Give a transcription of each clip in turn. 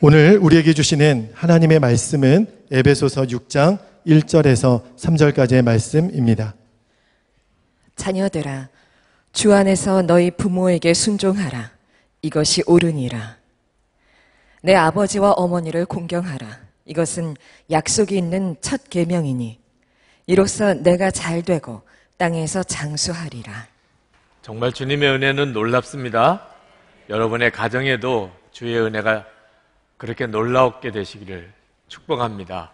오늘 우리에게 주시는 하나님의 말씀은 에베소서 6장 1절에서 3절까지의 말씀입니다. 자녀들아, 주 안에서 너희 부모에게 순종하라. 이것이 옳으니라. 내 아버지와 어머니를 공경하라. 이것은 약속이 있는 첫 계명이니 이로써 내가 잘 되고 땅에서 장수하리라. 정말 주님의 은혜는 놀랍습니다. 여러분의 가정에도 주의 은혜가 그렇게 놀라웠게 되시기를 축복합니다.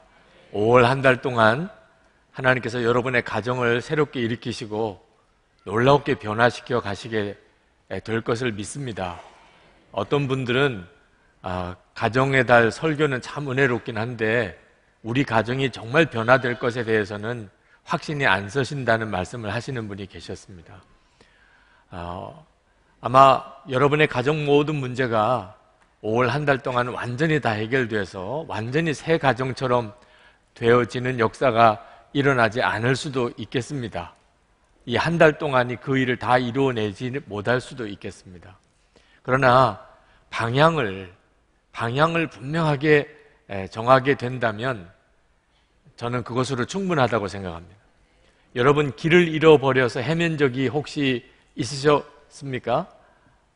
5월 한 달 동안 하나님께서 여러분의 가정을 새롭게 일으키시고 놀라웠게 변화시켜 가시게 될 것을 믿습니다. 어떤 분들은 아, 가정의 달 설교는 참 은혜롭긴 한데 우리 가정이 정말 변화될 것에 대해서는 확신이 안 서신다는 말씀을 하시는 분이 계셨습니다. 어, 아마 여러분의 가정 모든 문제가 5월 한 달 동안 완전히 다 해결돼서 완전히 새 가정처럼 되어지는 역사가 일어나지 않을 수도 있겠습니다. 이 한 달 동안이 그 일을 다 이루어내지 못할 수도 있겠습니다. 그러나 방향을 방향을 분명하게 정하게 된다면 저는 그것으로 충분하다고 생각합니다. 여러분 길을 잃어버려서 헤맨 적이 혹시 있으셨습니까?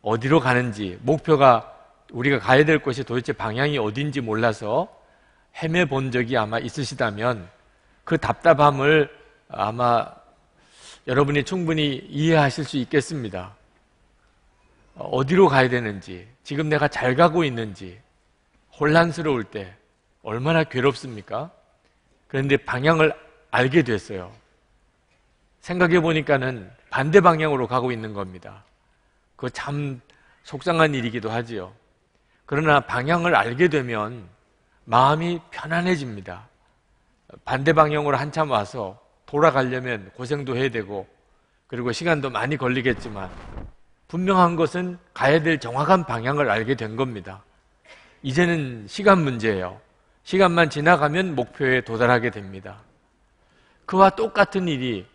어디로 가는지 목표가 우리가 가야 될 곳이 도대체 방향이 어딘지 몰라서 헤매 본 적이 아마 있으시다면 그 답답함을 아마 여러분이 충분히 이해하실 수 있겠습니다. 어, 어디로 가야 되는지, 지금 내가 잘 가고 있는지, 혼란스러울 때 얼마나 괴롭습니까? 그런데 방향을 알게 됐어요. 생각해 보니까는 반대 방향으로 가고 있는 겁니다. 그참 속상한 일이기도 하지요. 그러나 방향을 알게 되면 마음이 편안해집니다. 반대 방향으로 한참 와서 돌아가려면 고생도 해야 되고 그리고 시간도 많이 걸리겠지만 분명한 것은 가야 될 정확한 방향을 알게 된 겁니다. 이제는 시간 문제예요. 시간만 지나가면 목표에 도달하게 됩니다. 그와 똑같은 일이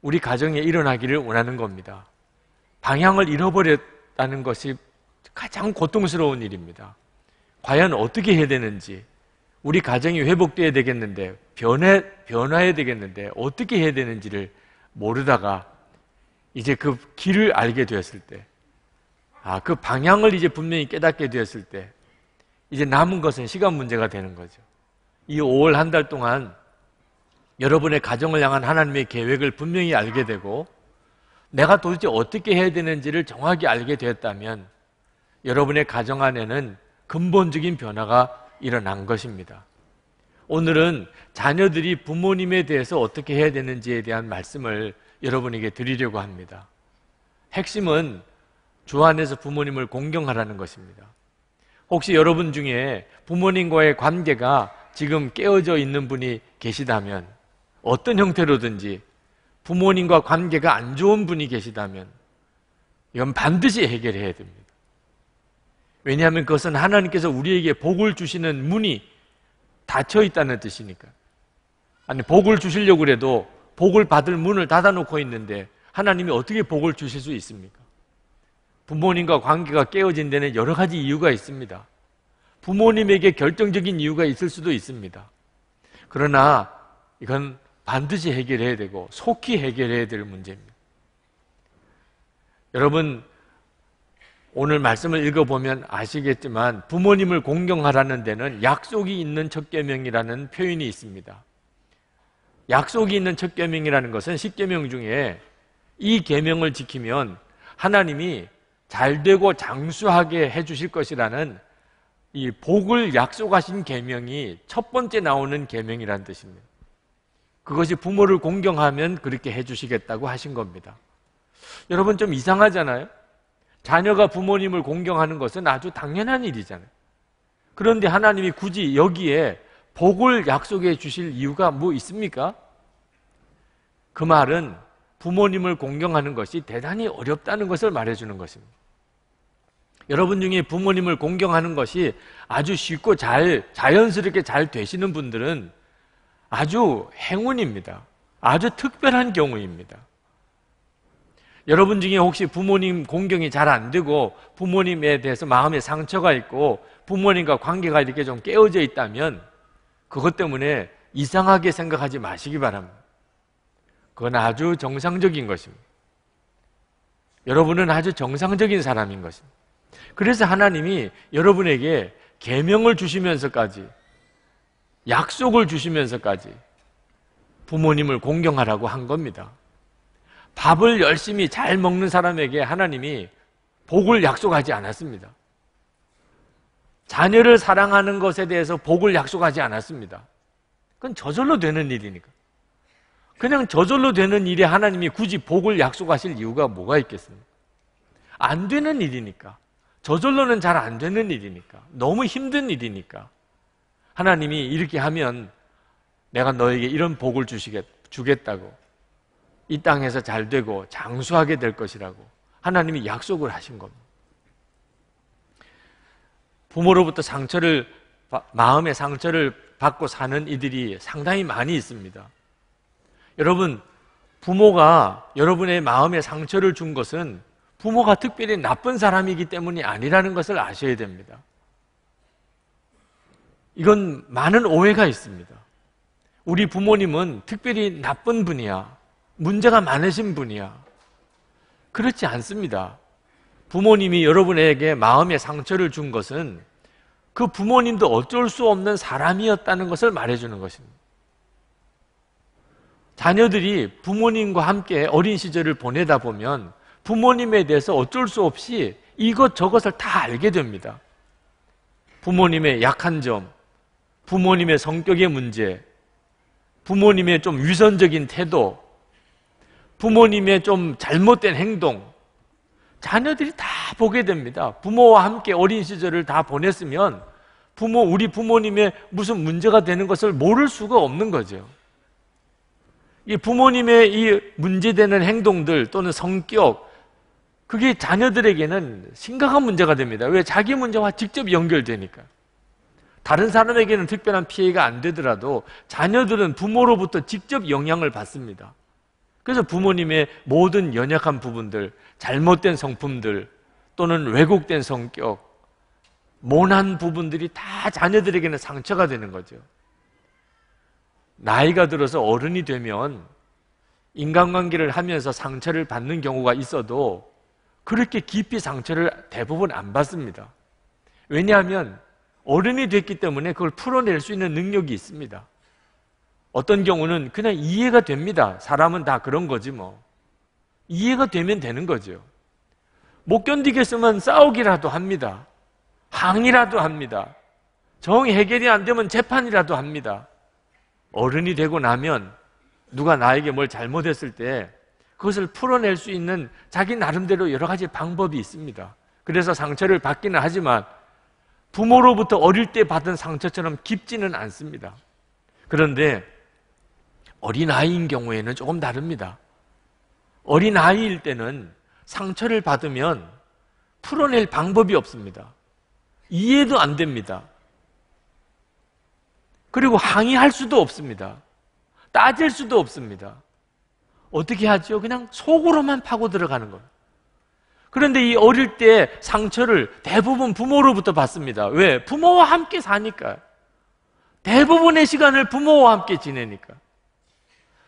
우리 가정에 일어나기를 원하는 겁니다. 방향을 잃어버렸다는 것이 가장 고통스러운 일입니다. 과연 어떻게 해야 되는지, 우리 가정이 회복돼야 되겠는데, 변해, 변화해야 되겠는데, 어떻게 해야 되는지를 모르다가, 이제 그 길을 알게 되었을 때, 아, 그 방향을 이제 분명히 깨닫게 되었을 때, 이제 남은 것은 시간 문제가 되는 거죠. 이 5월 한 달 동안 여러분의 가정을 향한 하나님의 계획을 분명히 알게 되고, 내가 도대체 어떻게 해야 되는지를 정확히 알게 되었다면, 여러분의 가정 안에는 근본적인 변화가 일어난 것입니다. 오늘은 자녀들이 부모님에 대해서 어떻게 해야 되는지에 대한 말씀을 여러분에게 드리려고 합니다. 핵심은 주 안에서 부모님을 공경하라는 것입니다. 혹시 여러분 중에 부모님과의 관계가 지금 깨어져 있는 분이 계시다면 어떤 형태로든지 부모님과 관계가 안 좋은 분이 계시다면 이건 반드시 해결해야 됩니다. 왜냐하면 그것은 하나님께서 우리에게 복을 주시는 문이 닫혀 있다는 뜻이니까. 아니, 복을 주시려고 그래도 복을 받을 문을 닫아놓고 있는데 하나님이 어떻게 복을 주실 수 있습니까? 부모님과 관계가 깨어진 데는 여러 가지 이유가 있습니다. 부모님에게 결정적인 이유가 있을 수도 있습니다. 그러나 이건 반드시 해결해야 되고 속히 해결해야 될 문제입니다. 여러분, 오늘 말씀을 읽어보면 아시겠지만 부모님을 공경하라는 데는 약속이 있는 첫계명이라는 표현이 있습니다. 약속이 있는 첫계명이라는 것은 십계명 중에 이 계명을 지키면 하나님이 잘 되고 장수하게 해 주실 것이라는 이 복을 약속하신 계명이 첫 번째 나오는 계명이라는 뜻입니다. 그것이 부모를 공경하면 그렇게 해 주시겠다고 하신 겁니다. 여러분 좀 이상하잖아요. 자녀가 부모님을 공경하는 것은 아주 당연한 일이잖아요. 그런데 하나님이 굳이 여기에 복을 약속해 주실 이유가 뭐 있습니까? 그 말은 부모님을 공경하는 것이 대단히 어렵다는 것을 말해주는 것입니다. 여러분 중에 부모님을 공경하는 것이 아주 쉽고 잘, 자연스럽게 잘 되시는 분들은 아주 행운입니다. 아주 특별한 경우입니다. 여러분 중에 혹시 부모님 공경이 잘 안 되고 부모님에 대해서 마음에 상처가 있고 부모님과 관계가 이렇게 좀 깨어져 있다면 그것 때문에 이상하게 생각하지 마시기 바랍니다. 그건 아주 정상적인 것입니다. 여러분은 아주 정상적인 사람인 것입니다. 그래서 하나님이 여러분에게 계명을 주시면서까지 약속을 주시면서까지 부모님을 공경하라고 한 겁니다. 밥을 열심히 잘 먹는 사람에게 하나님이 복을 약속하지 않았습니다. 자녀를 사랑하는 것에 대해서 복을 약속하지 않았습니다. 그건 저절로 되는 일이니까. 그냥 저절로 되는 일에 하나님이 굳이 복을 약속하실 이유가 뭐가 있겠습니까? 안 되는 일이니까. 저절로는 잘 안 되는 일이니까. 너무 힘든 일이니까. 하나님이 이렇게 하면 내가 너에게 이런 복을 주시겠, 주겠다고. 이 땅에서 잘 되고 장수하게 될 것이라고 하나님이 약속을 하신 겁니다. 부모로부터 상처를 마음의 상처를 받고 사는 이들이 상당히 많이 있습니다. 여러분 부모가 여러분의 마음에 상처를 준 것은 부모가 특별히 나쁜 사람이기 때문이 아니라는 것을 아셔야 됩니다. 이건 많은 오해가 있습니다. 우리 부모님은 특별히 나쁜 분이야. 문제가 많으신 분이야. 그렇지 않습니다. 부모님이 여러분에게 마음의 상처를 준 것은 그 부모님도 어쩔 수 없는 사람이었다는 것을 말해주는 것입니다. 자녀들이 부모님과 함께 어린 시절을 보내다 보면 부모님에 대해서 어쩔 수 없이 이것저것을 다 알게 됩니다. 부모님의 약한 점, 부모님의 성격의 문제, 부모님의 좀 위선적인 태도, 부모님의 좀 잘못된 행동, 자녀들이 다 보게 됩니다. 부모와 함께 어린 시절을 다 보냈으면 부모, 우리 부모님의 무슨 문제가 되는 것을 모를 수가 없는 거죠. 이 부모님의 이 문제되는 행동들 또는 성격, 그게 자녀들에게는 심각한 문제가 됩니다. 왜? 자기 문제와 직접 연결되니까. 다른 사람에게는 특별한 피해가 안 되더라도 자녀들은 부모로부터 직접 영향을 받습니다. 그래서 부모님의 모든 연약한 부분들, 잘못된 성품들, 또는 왜곡된 성격, 모난 부분들이 다 자녀들에게는 상처가 되는 거죠. 나이가 들어서 어른이 되면 인간관계를 하면서 상처를 받는 경우가 있어도 그렇게 깊이 상처를 대부분 안 받습니다. 왜냐하면 어른이 됐기 때문에 그걸 풀어낼 수 있는 능력이 있습니다. 어떤 경우는 그냥 이해가 됩니다. 사람은 다 그런 거지 뭐. 이해가 되면 되는 거죠. 못 견디겠으면 싸우기라도 합니다. 항의라도 합니다. 정 해결이 안 되면 재판이라도 합니다. 어른이 되고 나면 누가 나에게 뭘 잘못했을 때 그것을 풀어낼 수 있는 자기 나름대로 여러 가지 방법이 있습니다. 그래서 상처를 받기는 하지만 부모로부터 어릴 때 받은 상처처럼 깊지는 않습니다. 그런데 어린아이인 경우에는 조금 다릅니다. 어린아이일 때는 상처를 받으면 풀어낼 방법이 없습니다. 이해도 안 됩니다. 그리고 항의할 수도 없습니다. 따질 수도 없습니다. 어떻게 하죠? 그냥 속으로만 파고 들어가는 겁니다. 그런데 이 어릴 때 상처를 대부분 부모로부터 받습니다. 왜? 부모와 함께 사니까. 대부분의 시간을 부모와 함께 지내니까.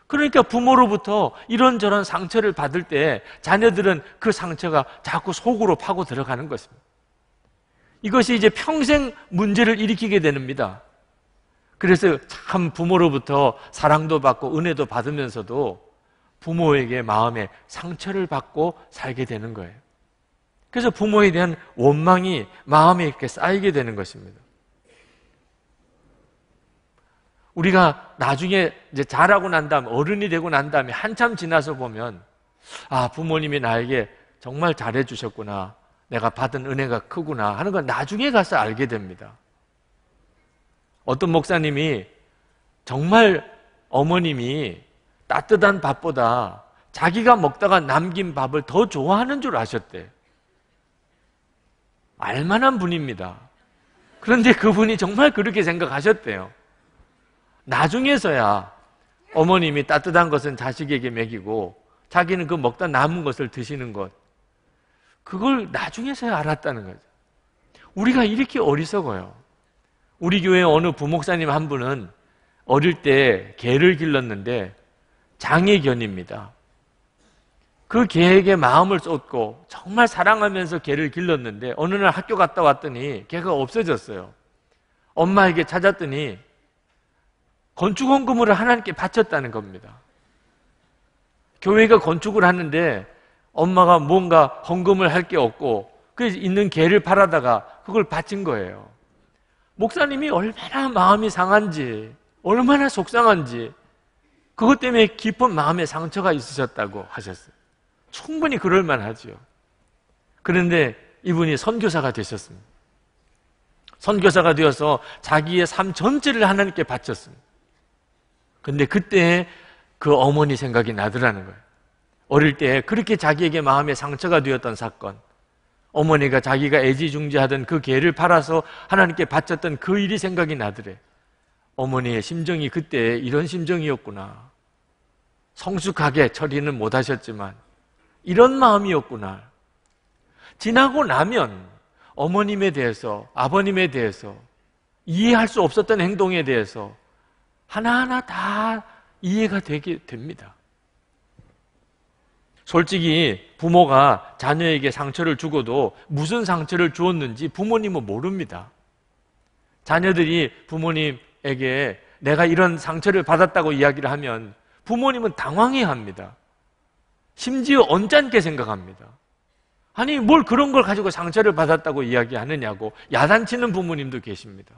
그러니까 부모로부터 이런저런 상처를 받을 때 자녀들은 그 상처가 자꾸 속으로 파고 들어가는 것입니다. 이것이 이제 평생 문제를 일으키게 됩니다. 그래서 참 부모로부터 사랑도 받고 은혜도 받으면서도 부모에게 마음에 상처를 받고 살게 되는 거예요. 그래서 부모에 대한 원망이 마음에 이렇게 쌓이게 되는 것입니다. 우리가 나중에 이제 자라고 난 다음에 어른이 되고 난 다음에 한참 지나서 보면 아 부모님이 나에게 정말 잘해 주셨구나 내가 받은 은혜가 크구나 하는 건 나중에 가서 알게 됩니다. 어떤 목사님이 정말 어머님이 따뜻한 밥보다 자기가 먹다가 남긴 밥을 더 좋아하는 줄아셨대 알만한 분입니다. 그런데 그분이 정말 그렇게 생각하셨대요. 나중에서야 어머님이 따뜻한 것은 자식에게 먹이고 자기는 그 먹다 남은 것을 드시는 것. 그걸 나중에서야 알았다는 거죠. 우리가 이렇게 어리석어요. 우리 교회 어느 부목사님 한 분은 어릴 때 개를 길렀는데 장애견입니다. 그 개에게 마음을 쏟고 정말 사랑하면서 개를 길렀는데 어느 날 학교 갔다 왔더니 개가 없어졌어요. 엄마에게 찾았더니 건축 헌금을 하나님께 바쳤다는 겁니다. 교회가 건축을 하는데 엄마가 뭔가 헌금을 할 게 없고 그 있는 개를 팔아다가 그걸 바친 거예요. 목사님이 얼마나 마음이 상한지, 얼마나 속상한지 그것 때문에 깊은 마음의 상처가 있으셨다고 하셨어요. 충분히 그럴 만하지 그런데 이분이 선교사가 되셨습니다. 선교사가 되어서 자기의 삶 전체를 하나님께 바쳤습니다. 근데 그때 그 어머니 생각이 나더라는 거예요. 어릴 때 그렇게 자기에게 마음의 상처가 되었던 사건, 어머니가 자기가 애지중지하던 그 개를 팔아서 하나님께 바쳤던 그 일이 생각이 나더래. 어머니의 심정이 그때 이런 심정이었구나. 성숙하게 처리는 못하셨지만 이런 마음이었구나. 지나고 나면 어머님에 대해서, 아버님에 대해서, 이해할 수 없었던 행동에 대해서 하나하나 다 이해가 되게 됩니다. 솔직히 부모가 자녀에게 상처를 주고도 무슨 상처를 주었는지 부모님은 모릅니다. 자녀들이 부모님에게 내가 이런 상처를 받았다고 이야기를 하면 부모님은 당황해 합니다. 심지어 언짢게 생각합니다. 아니, 뭘 그런 걸 가지고 상처를 받았다고 이야기하느냐고 야단치는 부모님도 계십니다.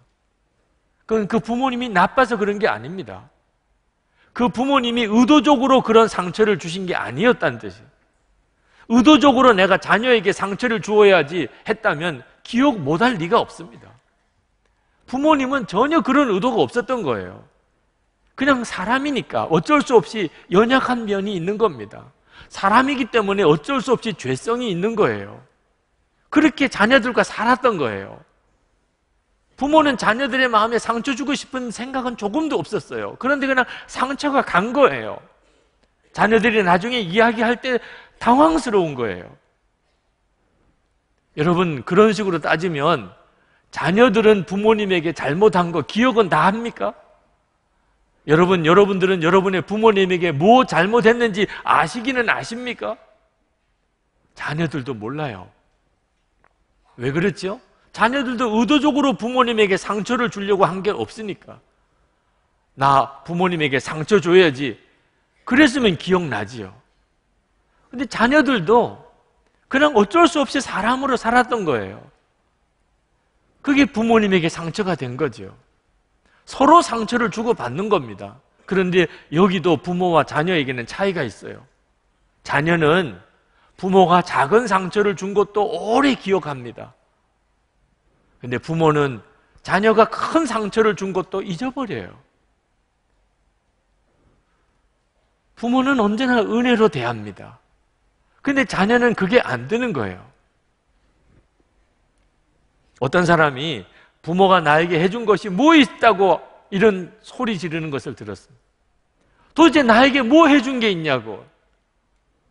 그건 그 부모님이 나빠서 그런 게 아닙니다. 그 부모님이 의도적으로 그런 상처를 주신 게 아니었다는 뜻이에요. 의도적으로 내가 자녀에게 상처를 주어야지 했다면 기억 못할 리가 없습니다. 부모님은 전혀 그런 의도가 없었던 거예요. 그냥 사람이니까 어쩔 수 없이 연약한 면이 있는 겁니다. 사람이기 때문에 어쩔 수 없이 죄성이 있는 거예요. 그렇게 자녀들과 살았던 거예요. 부모는 자녀들의 마음에 상처 주고 싶은 생각은 조금도 없었어요. 그런데 그냥 상처가 간 거예요. 자녀들이 나중에 이야기할 때 당황스러운 거예요. 여러분, 그런 식으로 따지면 자녀들은 부모님에게 잘못한 거 기억은 다 합니까? 여러분, 여러분들은 여러분의 부모님에게 뭐 잘못했는지 아시기는 아십니까? 자녀들도 몰라요. 왜 그렇죠? 자녀들도 의도적으로 부모님에게 상처를 주려고 한 게 없으니까. 나 부모님에게 상처 줘야지. 그랬으면 기억나지요. 근데 자녀들도 그냥 어쩔 수 없이 사람으로 살았던 거예요. 그게 부모님에게 상처가 된 거죠. 서로 상처를 주고받는 겁니다. 그런데 여기도 부모와 자녀에게는 차이가 있어요. 자녀는 부모가 작은 상처를 준 것도 오래 기억합니다. 근데 부모는 자녀가 큰 상처를 준 것도 잊어버려요. 부모는 언제나 은혜로 대합니다. 근데 자녀는 그게 안 되는 거예요. 어떤 사람이 부모가 나에게 해준 것이 뭐 있다고 이런 소리 지르는 것을 들었습니다. 도대체 나에게 뭐 해준 게 있냐고.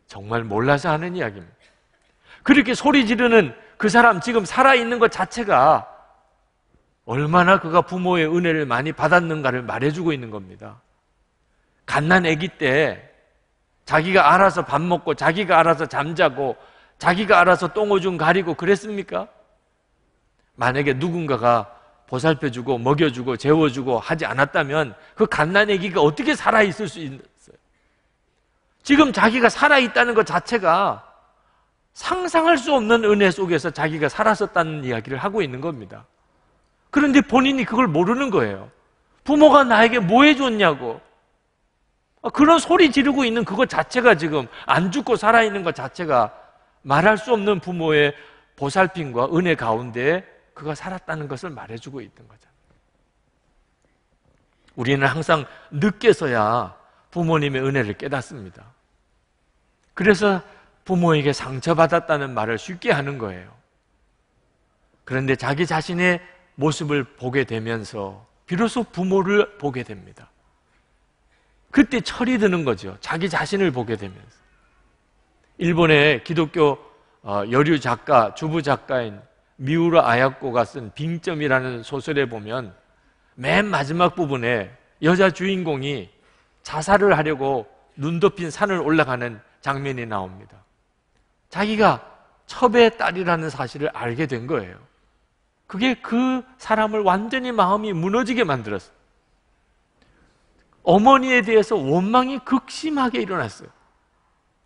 정말 몰라서 하는 이야기입니다. 그렇게 소리 지르는 그 사람 지금 살아있는 것 자체가 얼마나 그가 부모의 은혜를 많이 받았는가를 말해주고 있는 겁니다. 갓난 아기 때 자기가 알아서 밥 먹고 자기가 알아서 잠자고 자기가 알아서 똥오줌 가리고 그랬습니까? 만약에 누군가가 보살펴주고 먹여주고 재워주고 하지 않았다면 그 갓난 아기가 어떻게 살아있을 수 있어요? 지금 자기가 살아있다는 것 자체가 상상할 수 없는 은혜 속에서 자기가 살았었다는 이야기를 하고 있는 겁니다. 그런데 본인이 그걸 모르는 거예요. 부모가 나에게 뭐 해줬냐고. 아, 그런 소리 지르고 있는 그것 자체가 지금 안 죽고 살아있는 것 자체가 말할 수 없는 부모의 보살핌과 은혜 가운데 그가 살았다는 것을 말해주고 있던 거죠. 우리는 항상 늦게서야 부모님의 은혜를 깨닫습니다. 그래서 부모에게 상처받았다는 말을 쉽게 하는 거예요. 그런데 자기 자신의 모습을 보게 되면서 비로소 부모를 보게 됩니다. 그때 철이 드는 거죠. 자기 자신을 보게 되면서. 일본의 기독교 어, 여류 작가, 주부 작가인 미우라 아야코가 쓴 빙점이라는 소설에 보면 맨 마지막 부분에 여자 주인공이 자살을 하려고 눈 덮인 산을 올라가는 장면이 나옵니다. 자기가 첩의 딸이라는 사실을 알게 된 거예요. 그게 그 사람을 완전히 마음이 무너지게 만들었어요. 어머니에 대해서 원망이 극심하게 일어났어요.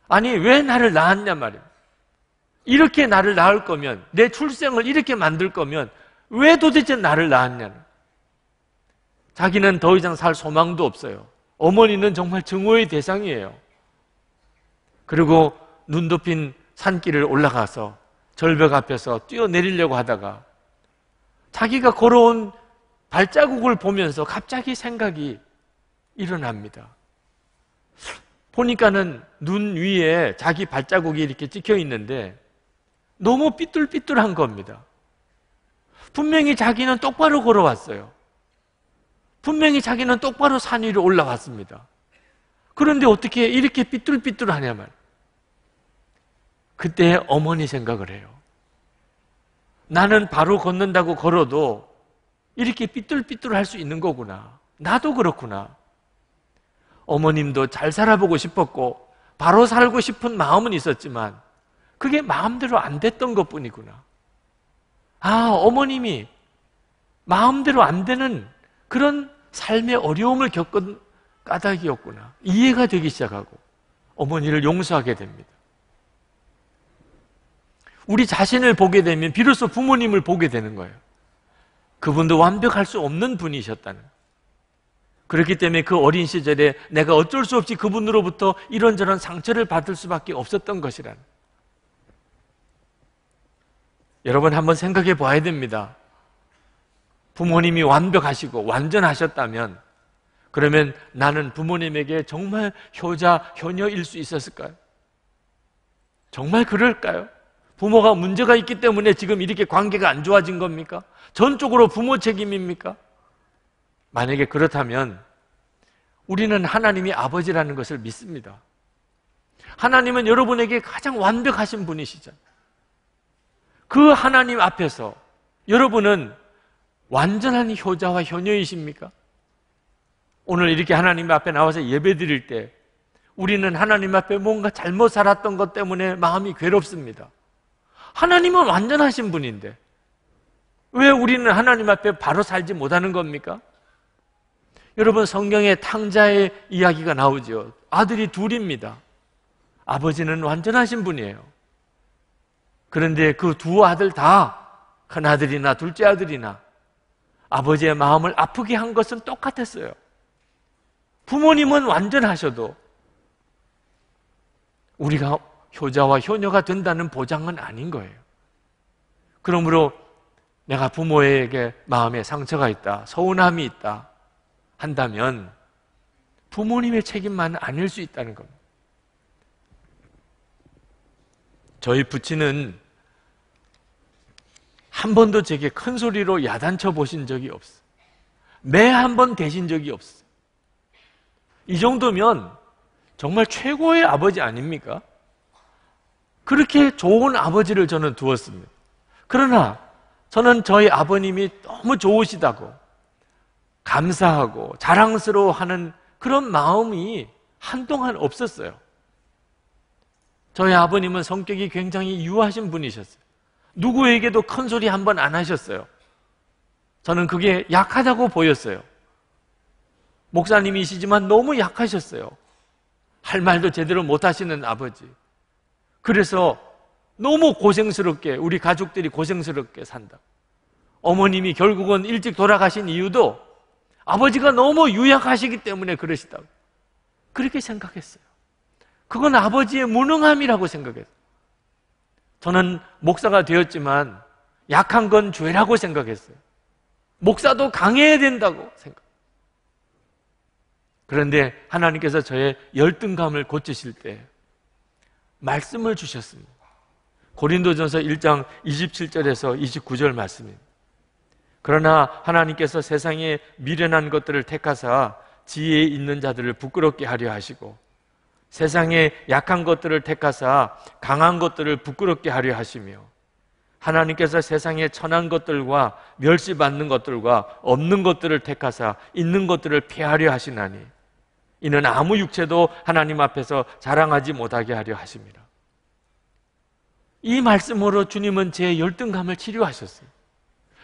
아니, 왜 나를 낳았냐 말이에요. 이렇게 나를 낳을 거면, 내 출생을 이렇게 만들 거면, 왜 도대체 나를 낳았냐 자기는 더 이상 살 소망도 없어요. 어머니는 정말 증오의 대상이에요. 그리고 눈 덮인 산길을 올라가서 절벽 앞에서 뛰어내리려고 하다가 자기가 걸어온 발자국을 보면서 갑자기 생각이 일어납니다. 보니까는 눈 위에 자기 발자국이 이렇게 찍혀 있는데 너무 삐뚤삐뚤한 겁니다. 분명히 자기는 똑바로 걸어왔어요. 분명히 자기는 똑바로 산 위로 올라왔습니다. 그런데 어떻게 이렇게 삐뚤삐뚤하냐면 그때 어머니 생각을 해요. 나는 바로 걷는다고 걸어도 이렇게 삐뚤삐뚤 할 수 있는 거구나. 나도 그렇구나. 어머님도 잘 살아보고 싶었고, 바로 살고 싶은 마음은 있었지만, 그게 마음대로 안 됐던 것 뿐이구나. 아, 어머님이 마음대로 안 되는 그런 삶의 어려움을 겪은 까닭이었구나. 이해가 되기 시작하고, 어머니를 용서하게 됩니다. 우리 자신을 보게 되면 비로소 부모님을 보게 되는 거예요. 그분도 완벽할 수 없는 분이셨다는 그렇기 때문에 그 어린 시절에 내가 어쩔 수 없이 그분으로부터 이런저런 상처를 받을 수밖에 없었던 것이란. 여러분 한번 생각해 봐야 됩니다. 부모님이 완벽하시고 완전하셨다면 그러면 나는 부모님에게 정말 효자, 효녀일 수 있었을까요? 정말 그럴까요? 부모가 문제가 있기 때문에 지금 이렇게 관계가 안 좋아진 겁니까? 전적으로 부모 책임입니까? 만약에 그렇다면 우리는 하나님이 아버지라는 것을 믿습니다. 하나님은 여러분에게 가장 완벽하신 분이시잖그 하나님 앞에서 여러분은 완전한 효자와 효녀이십니까? 오늘 이렇게 하나님 앞에 나와서 예배 드릴 때 우리는 하나님 앞에 뭔가 잘못 살았던 것 때문에 마음이 괴롭습니다. 하나님은 완전하신 분인데 왜 우리는 하나님 앞에 바로 살지 못하는 겁니까? 여러분 성경에 탕자의 이야기가 나오죠. 아들이 둘입니다. 아버지는 완전하신 분이에요. 그런데 그 두 아들 다 큰 아들이나 둘째 아들이나 아버지의 마음을 아프게 한 것은 똑같았어요. 부모님은 완전하셔도 우리가 효자와 효녀가 된다는 보장은 아닌 거예요. 그러므로 내가 부모에게 마음에 상처가 있다, 서운함이 있다 한다면 부모님의 책임만 아닐 수 있다는 겁니다. 저희 부친은 한 번도 제게 큰 소리로 야단쳐 보신 적이 없어. 매한번 되신 적이 없어. 이 정도면 정말 최고의 아버지 아닙니까? 그렇게 좋은 아버지를 저는 두었습니다. 그러나 저는 저희 아버님이 너무 좋으시다고 감사하고 자랑스러워하는 그런 마음이 한동안 없었어요. 저희 아버님은 성격이 굉장히 유하신 분이셨어요. 누구에게도 큰 소리 한 번 안 하셨어요. 저는 그게 약하다고 보였어요. 목사님이시지만 너무 약하셨어요. 할 말도 제대로 못 하시는 아버지. 그래서 너무 고생스럽게 우리 가족들이 고생스럽게 산다. 어머님이 결국은 일찍 돌아가신 이유도 아버지가 너무 유약하시기 때문에 그러시다고 그렇게 생각했어요. 그건 아버지의 무능함이라고 생각했어요. 저는 목사가 되었지만 약한 건 죄라고 생각했어요. 목사도 강해야 된다고 생각. 그런데 하나님께서 저의 열등감을 고치실 때 말씀을 주셨습니다. 고린도전서 1장 27절에서 29절 말씀입니다. 그러나 하나님께서 세상에 미련한 것들을 택하사 지혜 있는 자들을 부끄럽게 하려 하시고 세상에 약한 것들을 택하사 강한 것들을 부끄럽게 하려 하시며 하나님께서 세상에 천한 것들과 멸시받는 것들과 없는 것들을 택하사 있는 것들을 피하려 하시나니 이는 아무 육체도 하나님 앞에서 자랑하지 못하게 하려 하십니다. 이 말씀으로 주님은 제 열등감을 치료하셨어요.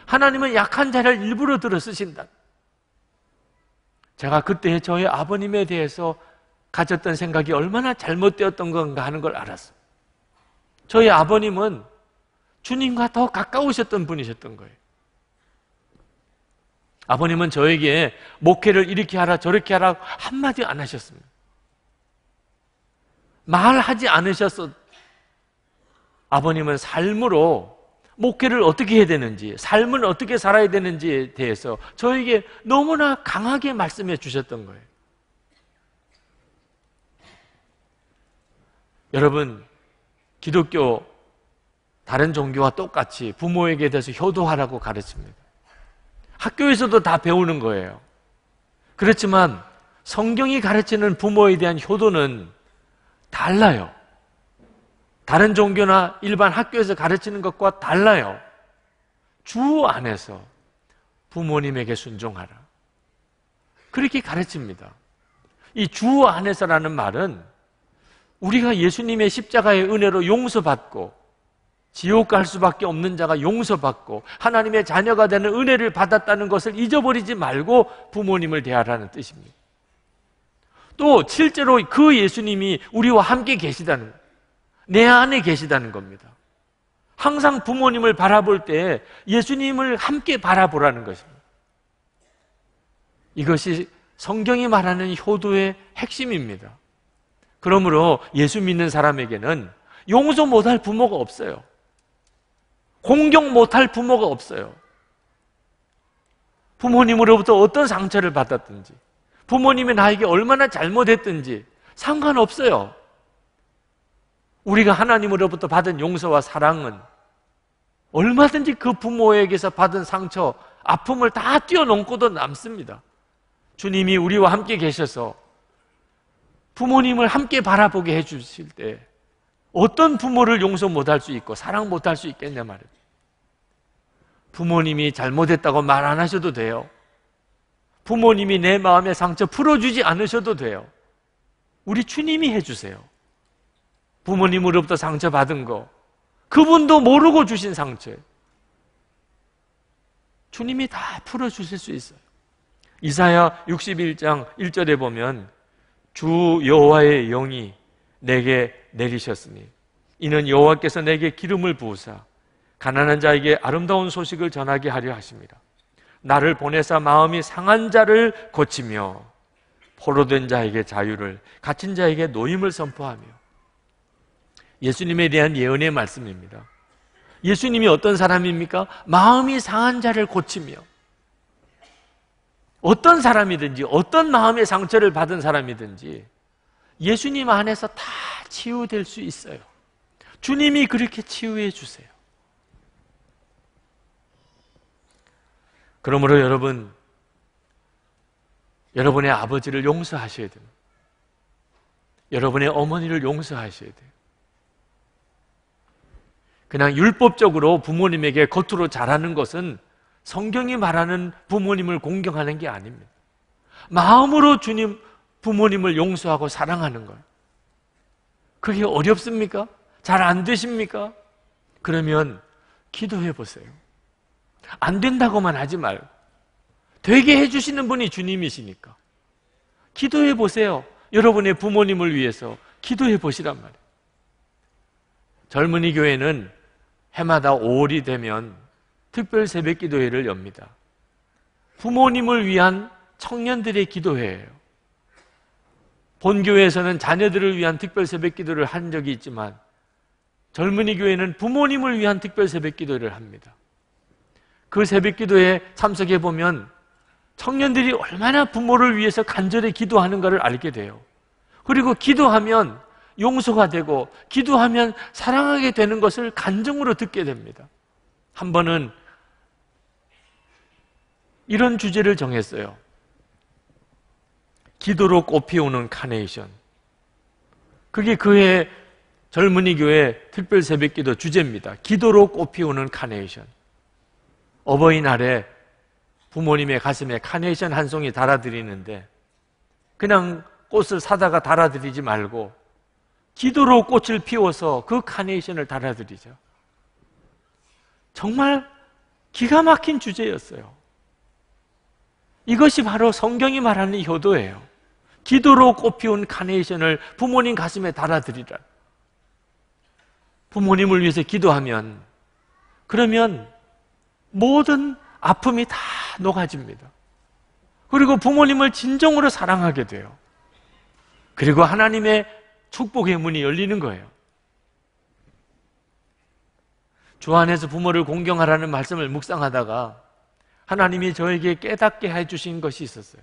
하나님은 약한 자를 일부러 들어 쓰신다. 제가 그때 저의 아버님에 대해서 가졌던 생각이 얼마나 잘못되었던 건가 하는 걸 알았어요. 저희 아버님은 주님과 더 가까우셨던 분이셨던 거예요. 아버님은 저에게 목회를 이렇게 하라 저렇게 하라 한마디 안 하셨습니다. 말하지 않으셨어. 아버님은 삶으로 목회를 어떻게 해야 되는지, 삶을 어떻게 살아야 되는지에 대해서 저에게 너무나 강하게 말씀해 주셨던 거예요. 여러분, 기독교 다른 종교와 똑같이 부모에게 대해서 효도하라고 가르칩니다. 학교에서도 다 배우는 거예요. 그렇지만 성경이 가르치는 부모에 대한 효도는 달라요. 다른 종교나 일반 학교에서 가르치는 것과 달라요. 주 안에서 부모님에게 순종하라. 그렇게 가르칩니다. 이 주 안에서라는 말은 우리가 예수님의 십자가의 은혜로 용서받고 지옥 갈 수밖에 없는 자가 용서받고 하나님의 자녀가 되는 은혜를 받았다는 것을 잊어버리지 말고 부모님을 대하라는 뜻입니다. 또 실제로 그 예수님이 우리와 함께 계시다는 내 안에 계시다는 겁니다. 항상 부모님을 바라볼 때 예수님을 함께 바라보라는 것입니다. 이것이 성경이 말하는 효도의 핵심입니다. 그러므로 예수 믿는 사람에게는 용서 못할 부모가 없어요. 공경 못할 부모가 없어요. 부모님으로부터 어떤 상처를 받았든지, 부모님이 나에게 얼마나 잘못했든지 상관없어요. 우리가 하나님으로부터 받은 용서와 사랑은 얼마든지 그 부모에게서 받은 상처, 아픔을 다 뛰어넘고도 남습니다. 주님이 우리와 함께 계셔서 부모님을 함께 바라보게 해주실 때 어떤 부모를 용서 못할 수 있고 사랑 못할 수 있겠냐 말이죠. 부모님이 잘못했다고 말 안 하셔도 돼요. 부모님이 내 마음의 상처 풀어주지 않으셔도 돼요. 우리 주님이 해주세요. 부모님으로부터 상처받은 거. 그분도 모르고 주신 상처. 주님이 다 풀어주실 수 있어요. 이사야 61장 1절에 보면 주 여호와의 영이 내게 내리셨으니 이는 여호와께서 내게 기름을 부으사 가난한 자에게 아름다운 소식을 전하게 하려 하십니다. 나를 보내사 마음이 상한 자를 고치며 포로된 자에게 자유를 갇힌 자에게 노임을 선포하며 예수님에 대한 예언의 말씀입니다. 예수님이 어떤 사람입니까? 마음이 상한 자를 고치며 어떤 사람이든지 어떤 마음의 상처를 받은 사람이든지 예수님 안에서 다 치유될 수 있어요. 주님이 그렇게 치유해 주세요. 그러므로 여러분, 여러분의 아버지를 용서하셔야 됩니다. 여러분의 어머니를 용서하셔야 돼요. 그냥 율법적으로 부모님에게 겉으로 잘하는 것은 성경이 말하는 부모님을 공경하는 게 아닙니다. 마음으로 주님, 부모님을 용서하고 사랑하는 걸. 그게 어렵습니까? 잘 안 되십니까? 그러면 기도해 보세요. 안 된다고만 하지 말고 되게 해주시는 분이 주님이시니까 기도해 보세요. 여러분의 부모님을 위해서 기도해 보시란 말이에요. 젊은이 교회는 해마다 5월이 되면 특별 새벽 기도회를 엽니다. 부모님을 위한 청년들의 기도회예요. 본교회에서는 자녀들을 위한 특별 새벽 기도를 한 적이 있지만 젊은이 교회는 부모님을 위한 특별 새벽 기도를 합니다. 그 새벽 기도에 참석해 보면 청년들이 얼마나 부모를 위해서 간절히 기도하는가를 알게 돼요. 그리고 기도하면 용서가 되고 기도하면 사랑하게 되는 것을 간증으로 듣게 됩니다. 한 번은 이런 주제를 정했어요. 기도로 꽃피우는 카네이션. 그게 그의 젊은이 교회 특별 새벽 기도 주제입니다. 기도로 꽃피우는 카네이션. 어버이날에 부모님의 가슴에 카네이션 한 송이 달아드리는데 그냥 꽃을 사다가 달아드리지 말고 기도로 꽃을 피워서 그 카네이션을 달아드리죠. 정말 기가 막힌 주제였어요. 이것이 바로 성경이 말하는 효도예요. 기도로 꽃 피운 카네이션을 부모님 가슴에 달아드리라. 부모님을 위해서 기도하면 그러면 모든 아픔이 다 녹아집니다. 그리고 부모님을 진정으로 사랑하게 돼요. 그리고 하나님의 축복의 문이 열리는 거예요. 주 안에서 부모를 공경하라는 말씀을 묵상하다가 하나님이 저에게 깨닫게 해주신 것이 있었어요.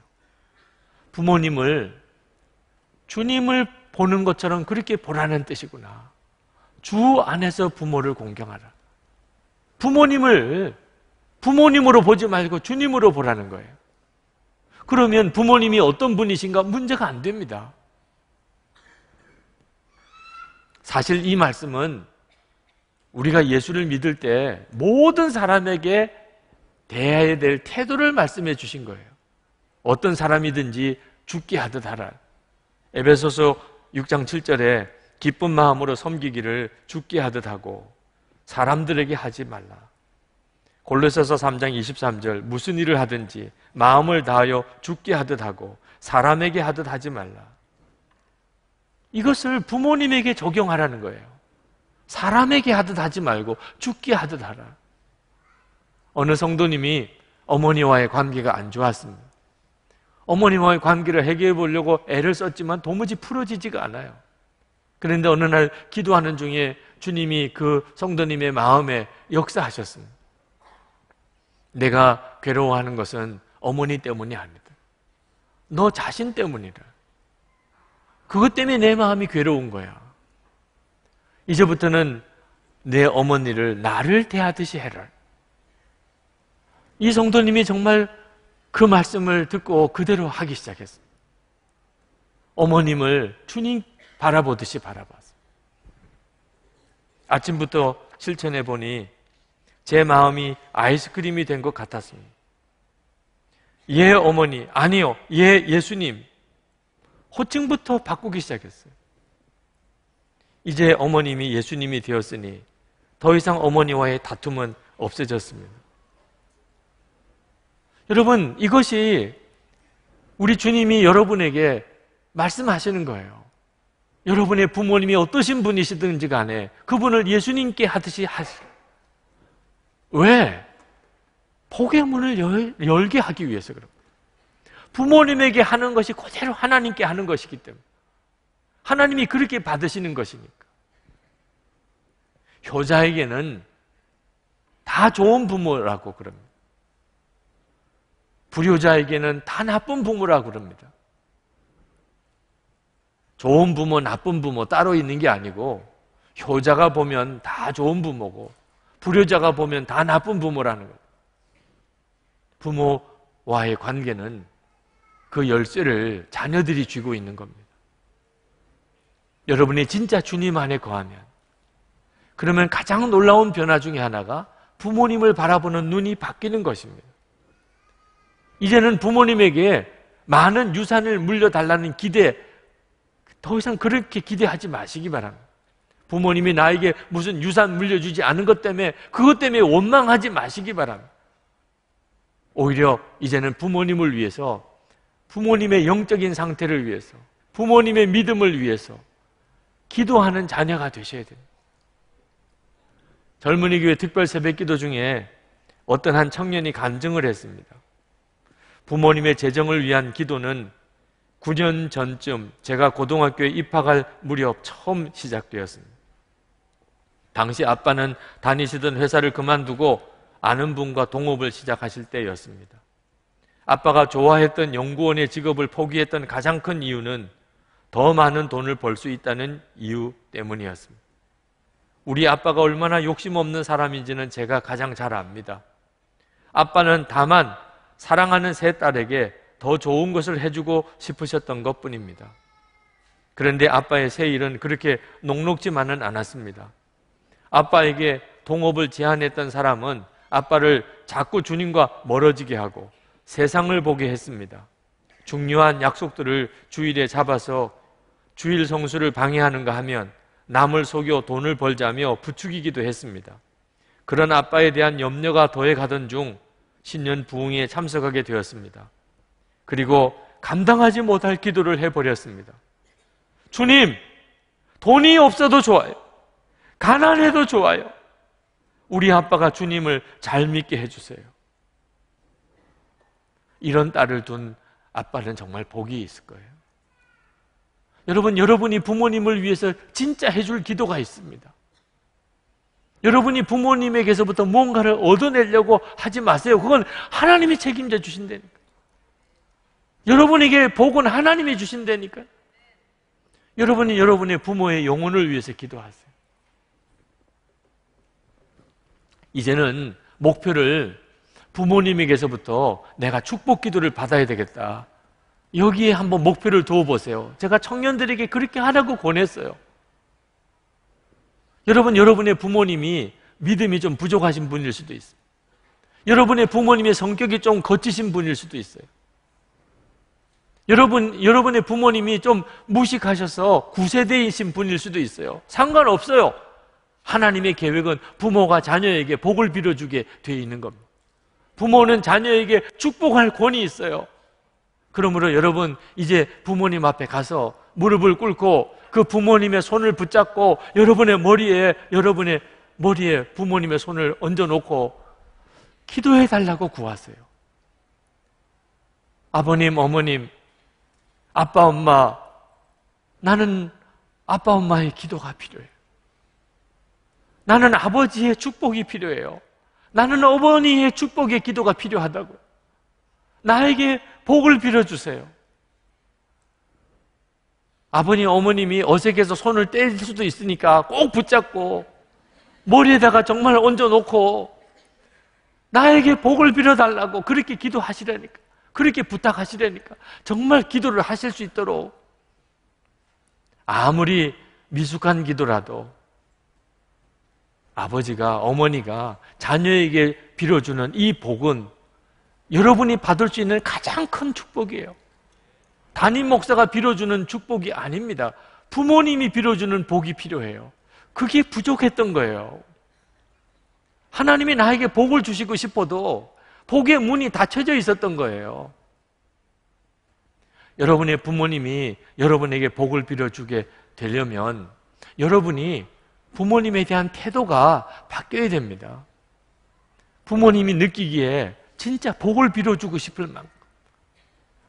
부모님을 주님을 보는 것처럼 그렇게 보라는 뜻이구나. 주 안에서 부모를 공경하라. 부모님을 부모님으로 보지 말고 주님으로 보라는 거예요. 그러면 부모님이 어떤 분이신가 문제가 안 됩니다. 사실 이 말씀은 우리가 예수를 믿을 때 모든 사람에게 대해야 될 태도를 말씀해 주신 거예요. 어떤 사람이든지 죽게 하듯 하라. 에베소서 6장 7절에 기쁜 마음으로 섬기기를 죽게 하듯 하고 사람들에게 하지 말라. 골로새서 3장 23절 무슨 일을 하든지 마음을 다하여 죽게 하듯 하고 사람에게 하듯 하지 말라. 이것을 부모님에게 적용하라는 거예요. 사람에게 하듯 하지 말고 죽게 하듯 하라. 어느 성도님이 어머니와의 관계가 안 좋았습니다. 어머니와의 관계를 해결해 보려고 애를 썼지만 도무지 풀어지지가 않아요. 그런데 어느 날 기도하는 중에 주님이 그 성도님의 마음에 역사하셨습니다. 내가 괴로워하는 것은 어머니 때문이 아니다. 너 자신 때문이다. 그것 때문에 내 마음이 괴로운 거야. 이제부터는 내 어머니를 나를 대하듯이 해라. 이 성도님이 정말 그 말씀을 듣고 그대로 하기 시작했어요. 어머님을 주님 바라보듯이 바라봤어요. 아침부터 실천해 보니 제 마음이 아이스크림이 된 것 같았습니다. 예, 어머니. 아니요. 예, 예수님. 호칭부터 바꾸기 시작했어요. 이제 어머님이 예수님이 되었으니 더 이상 어머니와의 다툼은 없어졌습니다. 여러분, 이것이 우리 주님이 여러분에게 말씀하시는 거예요. 여러분의 부모님이 어떠신 분이시든지 간에 그분을 예수님께 하듯이 하시라. 왜? 복의 문을 열, 열게 하기 위해서 그런 부모님에게 하는 것이 그대로 하나님께 하는 것이기 때문에. 하나님이 그렇게 받으시는 것이니까. 효자에게는 다 좋은 부모라고 그럽니다. 불효자에게는 다 나쁜 부모라고 그럽니다. 좋은 부모, 나쁜 부모 따로 있는 게 아니고 효자가 보면 다 좋은 부모고 불효자가 보면 다 나쁜 부모라는 거예요. 부모와의 관계는 그 열쇠를 자녀들이 쥐고 있는 겁니다. 여러분이 진짜 주님 안에 거하면 그러면 가장 놀라운 변화 중에 하나가 부모님을 바라보는 눈이 바뀌는 것입니다. 이제는 부모님에게 많은 유산을 물려달라는 기대, 더 이상 그렇게 기대하지 마시기 바랍니다. 부모님이 나에게 무슨 유산 물려주지 않은 것 때문에 그것 때문에 원망하지 마시기 바랍니다. 오히려 이제는 부모님을 위해서 부모님의 영적인 상태를 위해서 부모님의 믿음을 위해서 기도하는 자녀가 되셔야 됩니다. 젊은이 교회 특별 새벽 기도 중에 어떤 한 청년이 간증을 했습니다. 부모님의 재정을 위한 기도는 9년 전쯤 제가 고등학교에 입학할 무렵 처음 시작되었습니다. 당시 아빠는 다니시던 회사를 그만두고 아는 분과 동업을 시작하실 때였습니다. 아빠가 좋아했던 연구원의 직업을 포기했던 가장 큰 이유는 더 많은 돈을 벌 수 있다는 이유 때문이었습니다. 우리 아빠가 얼마나 욕심 없는 사람인지는 제가 가장 잘 압니다. 아빠는 다만 사랑하는 세 딸에게 더 좋은 것을 해주고 싶으셨던 것 뿐입니다. 그런데 아빠의 새 일은 그렇게 녹록지만은 않았습니다. 아빠에게 동업을 제안했던 사람은 아빠를 자꾸 주님과 멀어지게 하고 세상을 보게 했습니다. 중요한 약속들을 주일에 잡아서 주일 성수를 방해하는가 하면 남을 속여 돈을 벌자며 부추기기도 했습니다. 그런 아빠에 대한 염려가 더해 가던 중 신년 부흥에 참석하게 되었습니다. 그리고 감당하지 못할 기도를 해버렸습니다. 주님, 돈이 없어도 좋아요. 가난해도 좋아요. 우리 아빠가 주님을 잘 믿게 해주세요. 이런 딸을 둔 아빠는 정말 복이 있을 거예요. 여러분, 여러분이 부모님을 위해서 진짜 해줄 기도가 있습니다. 여러분이 부모님에게서부터 무언가를 얻어내려고 하지 마세요. 그건 하나님이 책임져 주신다니까. 여러분에게 복은 하나님이 주신다니까. 여러분이 여러분의 부모의 영혼을 위해서 기도하세요. 이제는 목표를 부모님에게서부터 내가 축복 기도를 받아야 되겠다. 여기에 한번 목표를 두어보세요. 제가 청년들에게 그렇게 하라고 권했어요. 여러분, 여러분의 부모님이 믿음이 좀 부족하신 분일 수도 있어요. 여러분의 부모님의 성격이 좀 거치신 분일 수도 있어요. 여러분, 여러분의 부모님이 좀 무식하셔서 구세대이신 분일 수도 있어요. 상관없어요. 하나님의 계획은 부모가 자녀에게 복을 빌어주게 되어 있는 겁니다. 부모는 자녀에게 축복할 권이 있어요. 그러므로 여러분, 이제 부모님 앞에 가서 무릎을 꿇고 그 부모님의 손을 붙잡고 여러분의 머리에, 여러분의 머리에 부모님의 손을 얹어놓고 기도해 달라고 구하세요. 아버님, 어머님, 아빠, 엄마, 나는 아빠, 엄마의 기도가 필요해요. 나는 아버지의 축복이 필요해요. 나는 어머니의 축복의 기도가 필요하다고 나에게 복을 빌어주세요. 아버님, 어머님이 어색해서 손을 떼일 수도 있으니까 꼭 붙잡고 머리에다가 정말 얹어놓고 나에게 복을 빌어달라고 그렇게 기도하시라니까. 그렇게 부탁하시라니까. 정말 기도를 하실 수 있도록 아무리 미숙한 기도라도 아버지가, 어머니가 자녀에게 빌어주는 이 복은 여러분이 받을 수 있는 가장 큰 축복이에요. 담임 목사가 빌어주는 축복이 아닙니다. 부모님이 빌어주는 복이 필요해요. 그게 부족했던 거예요. 하나님이 나에게 복을 주시고 싶어도 복의 문이 닫혀져 있었던 거예요. 여러분의 부모님이 여러분에게 복을 빌어주게 되려면 여러분이 부모님에 대한 태도가 바뀌어야 됩니다. 부모님이 느끼기에 진짜 복을 빌어주고 싶을 만큼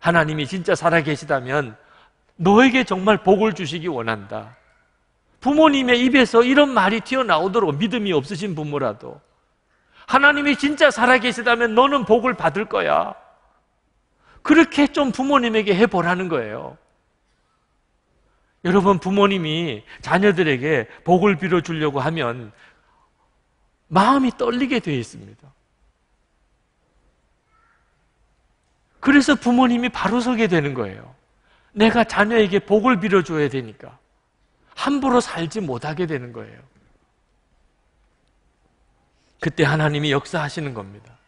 하나님이 진짜 살아계시다면 너에게 정말 복을 주시기 원한다. 부모님의 입에서 이런 말이 튀어나오도록 믿음이 없으신 부모라도 하나님이 진짜 살아계시다면 너는 복을 받을 거야. 그렇게 좀 부모님에게 해보라는 거예요. 여러분 부모님이 자녀들에게 복을 빌어주려고 하면 마음이 떨리게 되어 있습니다. 그래서 부모님이 바로 서게 되는 거예요. 내가 자녀에게 복을 빌어줘야 되니까. 함부로 살지 못하게 되는 거예요. 그때 하나님이 역사하시는 겁니다.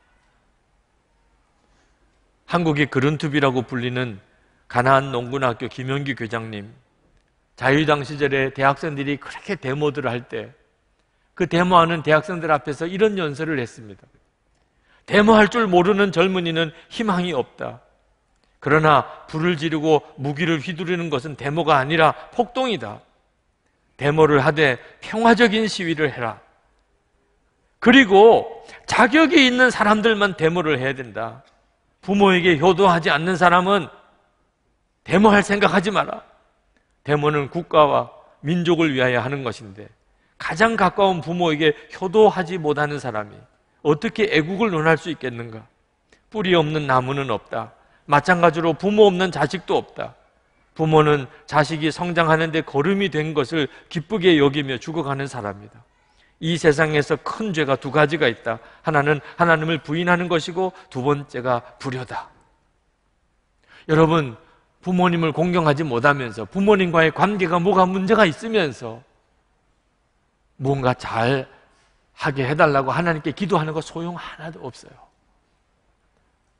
한국의 그른투비라고 불리는 가나안 농군학교 김영기 교장님, 자유당 시절에 대학생들이 그렇게 데모들을 할 때 그 데모하는 대학생들 앞에서 이런 연설을 했습니다. 데모할 줄 모르는 젊은이는 희망이 없다. 그러나 불을 지르고 무기를 휘두르는 것은 데모가 아니라 폭동이다. 데모를 하되 평화적인 시위를 해라. 그리고 자격이 있는 사람들만 데모를 해야 된다. 부모에게 효도하지 않는 사람은 데모할 생각하지 마라. 대모는 국가와 민족을 위하여 하는 것인데 가장 가까운 부모에게 효도하지 못하는 사람이 어떻게 애국을 논할 수 있겠는가? 뿌리 없는 나무는 없다. 마찬가지로 부모 없는 자식도 없다. 부모는 자식이 성장하는데 거름이 된 것을 기쁘게 여기며 죽어가는 사람이다. 이 세상에서 큰 죄가 두 가지가 있다. 하나는 하나님을 부인하는 것이고 두 번째가 불효다. 여러분, 부모님을 공경하지 못하면서 부모님과의 관계가 뭐가 문제가 있으면서 뭔가 잘 하게 해달라고 하나님께 기도하는 거 소용 하나도 없어요.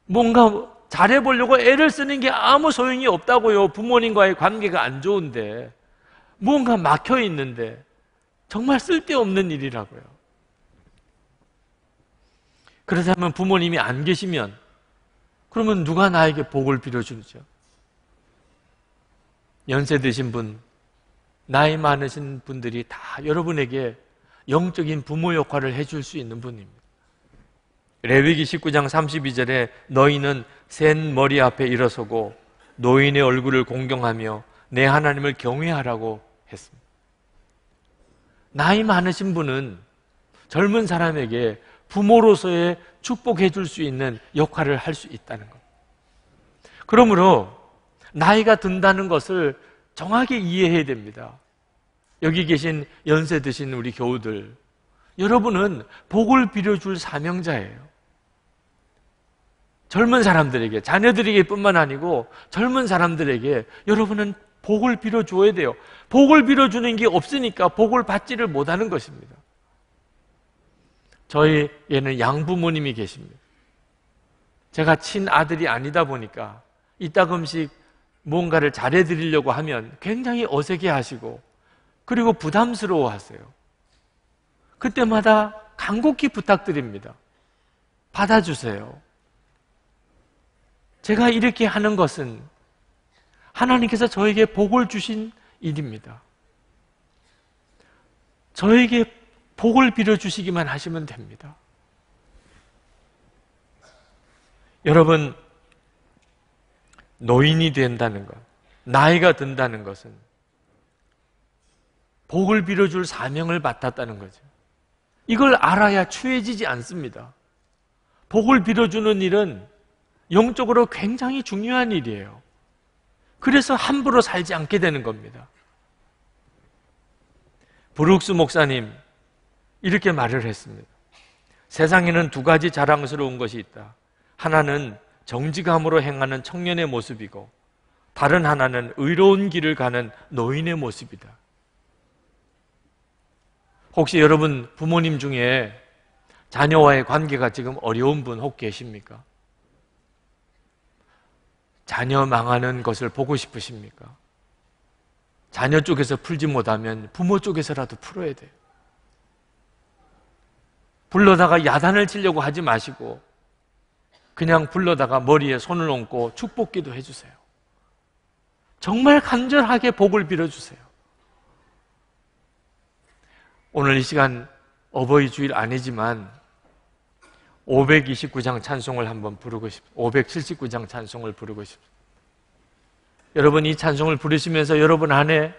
뭔가 잘해보려고 애를 쓰는 게 아무 소용이 없다고요. 부모님과의 관계가 안 좋은데, 뭔가 막혀 있는데, 정말 쓸데없는 일이라고요. 그렇다면 부모님이 안 계시면, 그러면 누가 나에게 복을 빌어주죠? 연세 드신 분, 나이 많으신 분들이 다 여러분에게 영적인 부모 역할을 해줄 수 있는 분입니다. 레위기 19장 32절에 너희는 센 머리 앞에 일어서고 노인의 얼굴을 공경하며 내 하나님을 경외하라고 했습니다. 나이 많으신 분은 젊은 사람에게 부모로서의 축복해 줄수 있는 역할을 할 수 있다는 것. 그러므로 나이가 든다는 것을 정확히 이해해야 됩니다. 여기 계신 연세 드신 우리 교우들, 여러분은 복을 빌어줄 사명자예요. 젊은 사람들에게, 자녀들에게 뿐만 아니고 젊은 사람들에게 여러분은 복을 빌어줘야 돼요. 복을 빌어주는 게 없으니까 복을 받지를 못하는 것입니다. 저희에는 양부모님이 계십니다. 제가 친아들이 아니다 보니까 이따금씩 뭔가를 잘해드리려고 하면 굉장히 어색해 하시고, 그리고 부담스러워 하세요. 그때마다 간곡히 부탁드립니다. 받아주세요. 제가 이렇게 하는 것은 하나님께서 저에게 복을 주신 일입니다. 저에게 복을 빌어주시기만 하시면 됩니다. 여러분, 노인이 된다는 것, 나이가 든다는 것은 복을 빌어줄 사명을 맡았다는 거죠. 이걸 알아야 추해지지 않습니다. 복을 빌어주는 일은 영적으로 굉장히 중요한 일이에요. 그래서 함부로 살지 않게 되는 겁니다. 브룩스 목사님, 이렇게 말을 했습니다. 세상에는 두 가지 자랑스러운 것이 있다. 하나는 정직함으로 행하는 청년의 모습이고 다른 하나는 의로운 길을 가는 노인의 모습이다. 혹시 여러분 부모님 중에 자녀와의 관계가 지금 어려운 분 혹 계십니까? 자녀 망하는 것을 보고 싶으십니까? 자녀 쪽에서 풀지 못하면 부모 쪽에서라도 풀어야 돼요. 불러다가 야단을 치려고 하지 마시고 그냥 불러다가 머리에 손을 얹고 축복기도 해주세요. 정말 간절하게 복을 빌어주세요. 오늘 이 시간 어버이 주일 아니지만 529장 찬송을 한번 부르고 싶, 579장 찬송을 부르고 싶. 여러분 이 찬송을 부르시면서 여러분 안에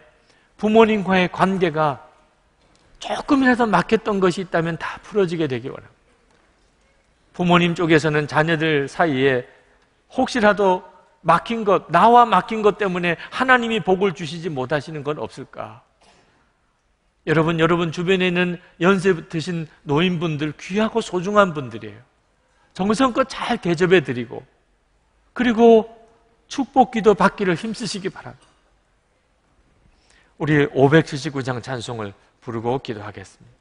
부모님과의 관계가 조금이라도 막혔던 것이 있다면 다 풀어지게 되기 원합니다. 부모님 쪽에서는 자녀들 사이에 혹시라도 막힌 것, 나와 막힌 것 때문에 하나님이 복을 주시지 못하시는 건 없을까? 여러분, 여러분 주변에 있는 연세 드신 노인분들 귀하고 소중한 분들이에요. 정성껏 잘 대접해 드리고, 그리고 축복 기도 받기를 힘쓰시기 바랍니다. 우리 579장 찬송을 부르고 기도하겠습니다.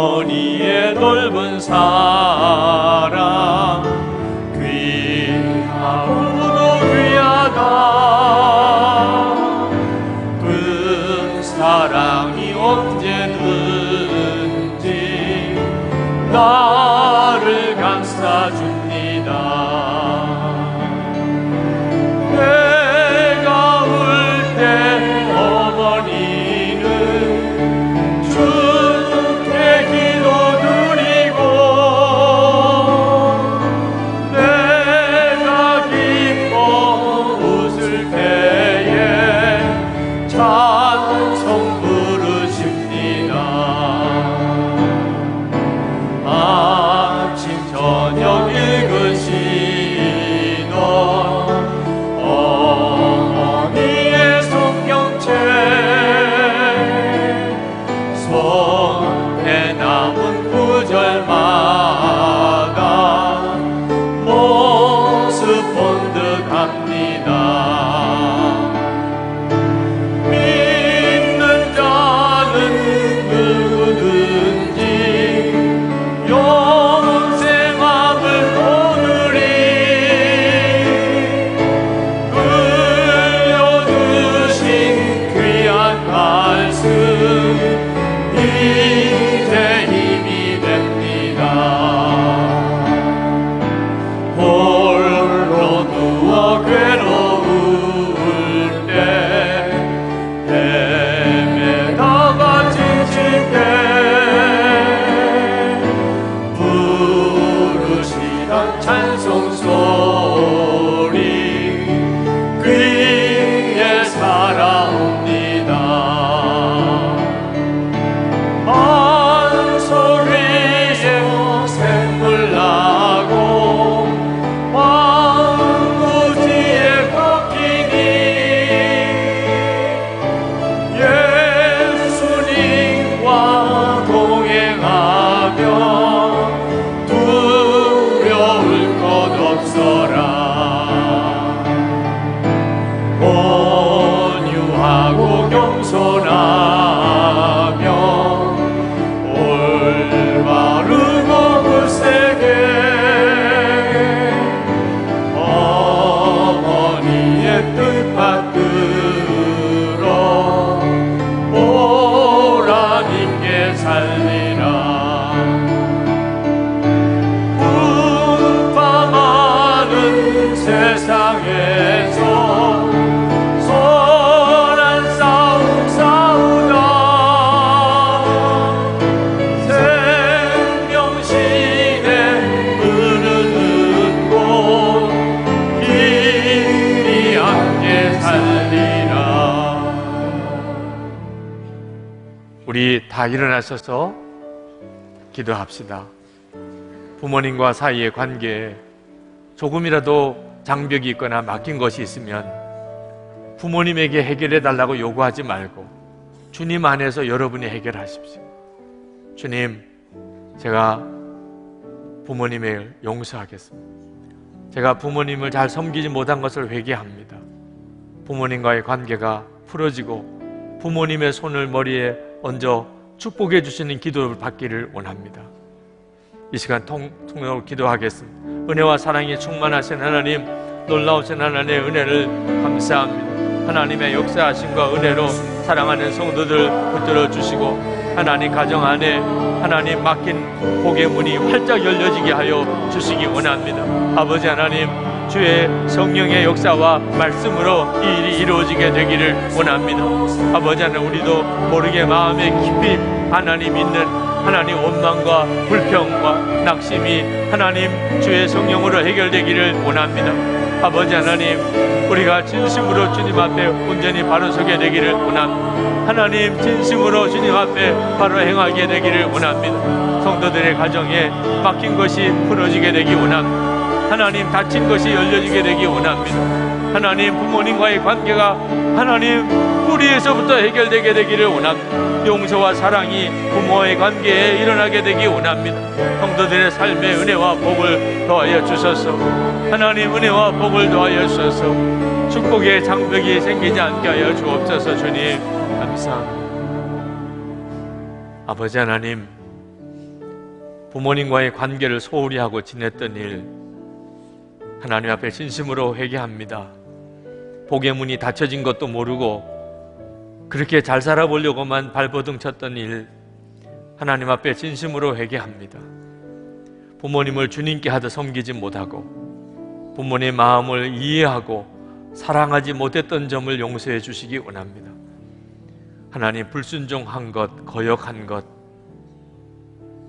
어리의 넓은 산다 일어나셔서 기도합시다. 부모님과 사이의 관계에 조금이라도 장벽이 있거나 막힌 것이 있으면 부모님에게 해결해 달라고 요구하지 말고 주님 안에서 여러분이 해결하십시오. 주님, 제가 부모님을 용서하겠습니다. 제가 부모님을 잘 섬기지 못한 것을 회개합니다. 부모님과의 관계가 풀어지고 부모님의 손을 머리에 얹어 축복해 주시는 기도를 받기를 원합니다. 이 시간 통, 통로 기도하겠습니다. 은혜와 사랑이 충만하신 하나님, 놀라우신 하나님의 은혜를 감사합니다. 하나님의 역사하심과 은혜로 사랑하는 성도들 붙들어 주시고 하나님 가정 안에 하나님 맡긴 복의 문이 활짝 열려지게 하여 주시기 원합니다. 아버지 하나님 주의 성령의 역사와 말씀으로 이 일이 이루어지게 되기를 원합니다. 아버지 하나 님 우리도 모르게 마음에 깊이 하나님 있는 하나님 원망과 불평과 낙심이 하나님 주의 성령으로 해결되기를 원합니다. 아버지 하나님, 우리가 진심으로 주님 앞에 온전히 바로 서게 되기를 원합니다. 하나님 진심으로 주님 앞에 바로 행하게 되기를 원합니다. 성도들의 가정에 막힌 것이 풀어지게 되기 원합니다. 하나님 닫힌 것이 열려지게 되기 원합니다. 하나님 부모님과의 관계가 하나님 뿌리에서부터 해결되게 되기를 원합니다. 용서와 사랑이 부모의 관계에 일어나게 되기 원합니다. 형도들의 삶에 은혜와 복을 더하여 주소서. 하나님 은혜와 복을 더하여 주소서. 축복의 장벽이 생기지 않게 하여 주옵소서 주님 감사합니다. 아버지 하나님 부모님과의 관계를 소홀히 하고 지냈던 일 하나님 앞에 진심으로 회개합니다. 복의 문이 닫혀진 것도 모르고 그렇게 잘 살아보려고만 발버둥 쳤던 일 하나님 앞에 진심으로 회개합니다. 부모님을 주님께 하듯 섬기지 못하고 부모님 마음을 이해하고 사랑하지 못했던 점을 용서해 주시기 원합니다. 하나님 불순종한 것, 거역한 것,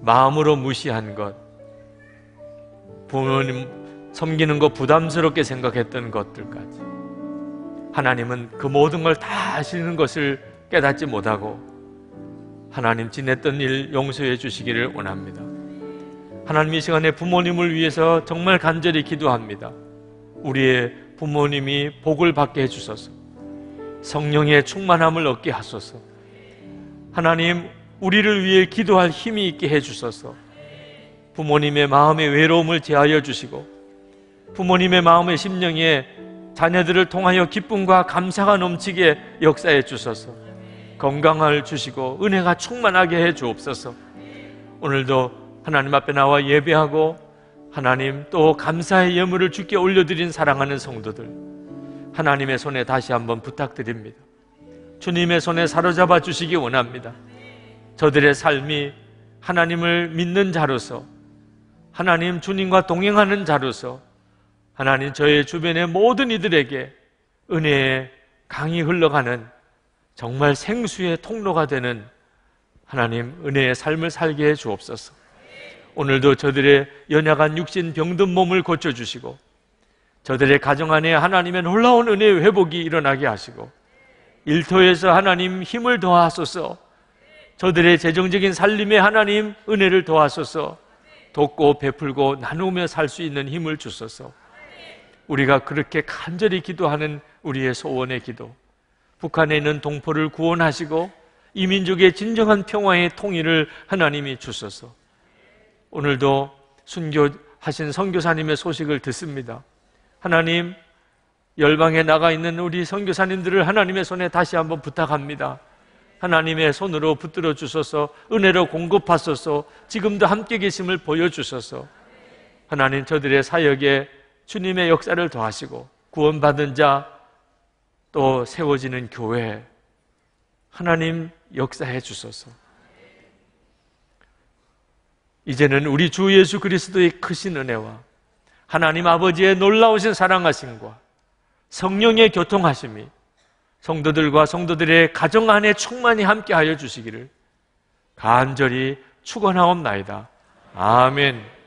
마음으로 무시한 것, 부모님 섬기는 것 부담스럽게 생각했던 것들까지 하나님은 그 모든 걸 다 아시는 것을 깨닫지 못하고 하나님 지냈던 일 용서해 주시기를 원합니다. 하나님 이 시간에 부모님을 위해서 정말 간절히 기도합니다. 우리의 부모님이 복을 받게 해주소서. 성령의 충만함을 얻게 하소서. 하나님, 우리를 위해 기도할 힘이 있게 해주소서. 부모님의 마음의 외로움을 제하여 주시고, 부모님의 마음의 심령에 자녀들을 통하여 기쁨과 감사가 넘치게 역사해 주소서. 건강을 주시고 은혜가 충만하게 해 주옵소서. 오늘도 하나님 앞에 나와 예배하고 하나님 또 감사의 예물을 주께 올려드린 사랑하는 성도들 하나님의 손에 다시 한번 부탁드립니다. 주님의 손에 사로잡아 주시기 원합니다. 저들의 삶이 하나님을 믿는 자로서 하나님 주님과 동행하는 자로서 하나님 저의 주변의 모든 이들에게 은혜의 강이 흘러가는 정말 생수의 통로가 되는 하나님 은혜의 삶을 살게 해 주옵소서. 오늘도 저들의 연약한 육신 병든 몸을 고쳐주시고 저들의 가정 안에 하나님의 놀라운 은혜의 회복이 일어나게 하시고 일터에서 하나님 힘을 더하소서 저들의 재정적인 살림에 하나님 은혜를 더하소서 돕고 베풀고 나누며 살 수 있는 힘을 주소서 우리가 그렇게 간절히 기도하는 우리의 소원의 기도. 북한에 있는 동포를 구원하시고 이 민족의 진정한 평화의 통일을 하나님이 주소서. 오늘도 순교하신 선교사님의 소식을 듣습니다. 하나님 열방에 나가 있는 우리 선교사님들을 하나님의 손에 다시 한번 부탁합니다. 하나님의 손으로 붙들어 주소서 은혜로 공급하소서 지금도 함께 계심을 보여 주소서 하나님 저들의 사역에 주님의 역사를 더하시고 구원받은 자 또 세워지는 교회 하나님 역사해 주소서. 이제는 우리 주 예수 그리스도의 크신 은혜와 하나님 아버지의 놀라우신 사랑하심과 성령의 교통하심이 성도들과 성도들의 가정 안에 충만히 함께하여 주시기를 간절히 축원하옵나이다. 아멘.